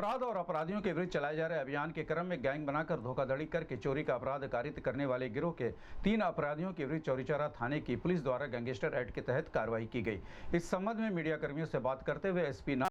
अपराध और अपराधियों के विरुद्ध चलाए जा रहे अभियान के क्रम में गैंग बनाकर धोखाधड़ी करके चोरी का अपराध कारित करने वाले गिरोह के तीन अपराधियों के विरुद्ध चौरीचौरा थाने की पुलिस द्वारा गैंगस्टर एक्ट के तहत कार्रवाई की गई इस संबंध में मीडियाकर्मियों से बात करते हुए एसपी